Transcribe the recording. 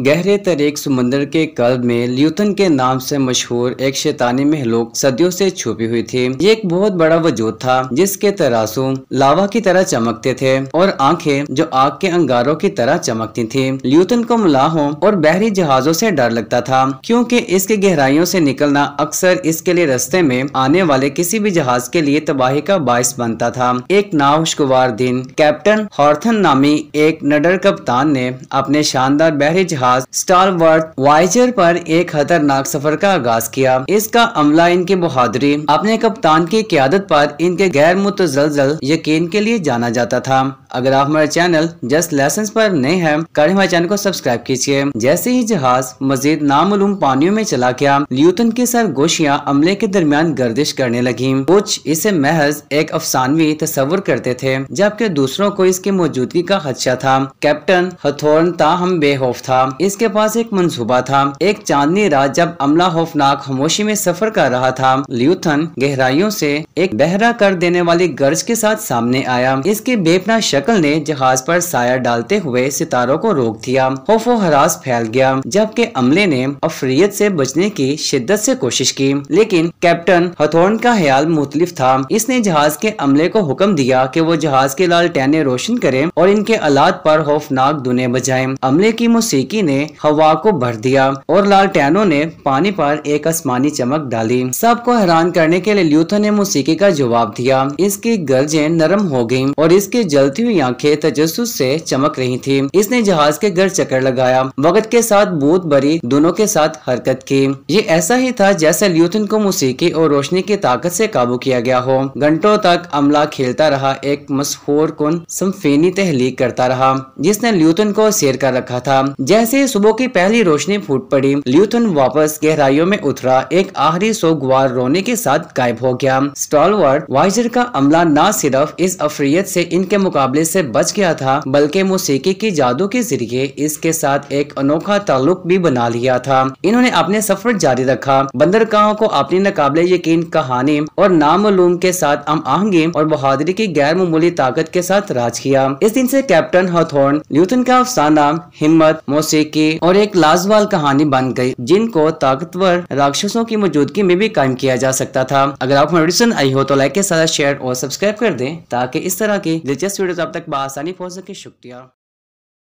गहरे तरीक समुंदर के कल्ब में ल्यूथन के नाम से मशहूर एक शैतानी महलोक सदियों से छुपी हुई थी ये एक बहुत बड़ा वजूद था जिसके तरासू लावा की तरह चमकते थे और आंखें जो आग के अंगारों की तरह चमकती थी ल्यूथन को मलाहों और बहरी जहाजों से डर लगता था क्योंकि इसके गहराइयों से निकलना अक्सर इसके लिए रस्ते में आने वाले किसी भी जहाज के लिए तबाही का बायस बनता था एक नावशगवार दिन कैप्टन हॉर्थन नामी एक नडर कप्तान ने अपने शानदार बहरी जहाज स्टारवर्थ वाइजर पर एक खतरनाक सफर का आगाज किया इसका अमला इनके बहादुरी अपने कप्तान की क्यादत पर इनके गैर मुतजल यकीन के लिए जाना जाता था अगर आप हमारे चैनल जस्ट लेसन पर नए हैं करें हमारे चैनल को सब्सक्राइब कीजिए जैसे ही जहाज मजीद नामूम पानियों में चला गया ल्यूटन की सरगोशियाँ अमले के दरमियान गर्दिश करने लगी कुछ इसे महज एक अफसानवी तस्वुर करते थे जबकि दूसरों को इसकी मौजूदगी का खदशा था कैप्टन हथोर्न ताहम बेहोफ था इसके पास एक मंसूबा था एक चांदनी रात जब अमला होफनाक खामोशी में सफर कर रहा था ल्यूथन गहराइयों से एक बहरा कर देने वाली गर्ज के साथ सामने आया इसकी बेपना शक्ल ने जहाज पर साया डालते हुए सितारों को रोक दिया खौफो हरास फैल गया जबकि अमले ने अफरीत से बचने की शिद्दत से कोशिश की लेकिन कैप्टन हथोर्न का ख्याल मुख्तलिफ था इसने जहाज के अमले को हुक्म दिया कि वो जहाज के लालटेने रोशन करें और इनके आलात पर खौफनाक दुने बजाएं अमले की मौसीकी रोशनी ने हवा को भर दिया और लाल लालटेनों ने पानी पर एक आसमानी चमक डाली सबको हैरान करने के लिए ल्यूथो ने मौसीकी का जवाब दिया इसकी गर्जें नरम हो गयी और इसकी जलती हुई आंखें तजस से चमक रही थी इसने जहाज के घर चक्कर लगाया वक्त के साथ बूथ भरी दोनों के साथ हरकत की ये ऐसा ही था जैसे ल्यूथन को मौसीकी और रोशनी की ताकत से काबू किया गया हो घंटों तक अमला खेलता रहा एक मशहूर कन समफीनी तहलीक करता रहा जिसने ल्यूथन को शेर कर रखा था जैसे से सुबह की पहली रोशनी फूट पड़ी ल्यूथन वापस गहराइयों में उतरा एक आखिरी सोगवार रोने के साथ गायब हो गया स्टॉलवर्ड वाइजर का अमला न सिर्फ इस अफरीत से इनके मुकाबले से बच गया था बल्कि मौसीकी की जादू के जरिए इसके साथ एक अनोखा ताल्लुक भी बना लिया था इन्होंने अपने सफर जारी रखा बंदरगाहों को अपनी नाकबले यकीन कहानी और नामूम के साथ हम आहंगी और बहादुरी की गैर मामूली ताकत के साथ राज किया इस दिन ऐसी कैप्टन हथोर्न ल्यूथन का अफसाना हिम्मत मौसी हमले की और एक लाजवाल कहानी बन गई जिनको ताकतवर राक्षसों की मौजूदगी में भी कायम किया जा सकता था अगर आपको मेडिसन आई हो तो लाइक के साथ शेयर और सब्सक्राइब कर दें ताकि इस तरह की दिलचस्प वीडियो आप तक बसानी पहुँच सके शुक्रिया